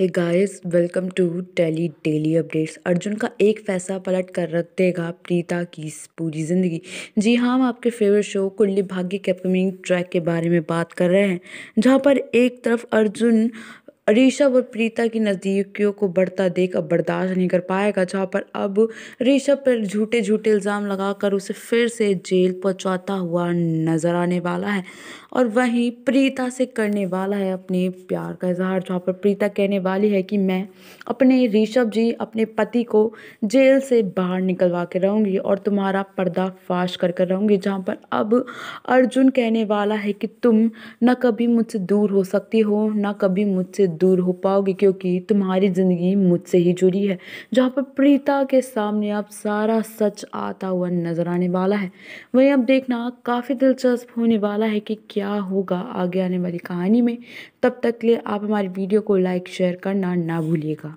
hey guys welcome to telly daily updates Arjun का एक फैसला पलट कर रख देगा प्रीता की पूरी ज़िंदगी जी हाँ हम आपके फेवरेट शो कुंडली भाग्य के अपकमिंग ट्रैक के बारे में बात कर रहे हैं जहाँ पर एक तरफ अर्जुन ऋषभ और प्रीता की नज़दीकियों को बढ़ता देख अब बर्दाश्त नहीं कर पाएगा जहाँ पर अब ऋषभ पर झूठे झूठे इल्ज़ाम लगाकर उसे फिर से जेल पहुँचाता हुआ नज़र आने वाला है और वहीं प्रीता से करने वाला है अपने प्यार का इजहार जहाँ पर प्रीता कहने वाली है कि मैं अपने ऋषभ जी अपने पति को जेल से बाहर निकलवा के रहूँगी और तुम्हारा पर्दाफाश कर कर रहूँगी जहाँ पर अब अर्जुन कहने वाला है कि तुम ना कभी मुझसे दूर हो सकती हो ना कभी मुझसे दूर हो पाओगे क्योंकि तुम्हारी ज़िंदगी मुझसे ही जुड़ी है जहाँ पर प्रीता के सामने आप सारा सच आता हुआ नज़र आने वाला है वहीं अब देखना काफ़ी दिलचस्प होने वाला है कि क्या होगा आगे आने वाली कहानी में तब तक के लिए आप हमारी वीडियो को लाइक शेयर करना ना भूलिएगा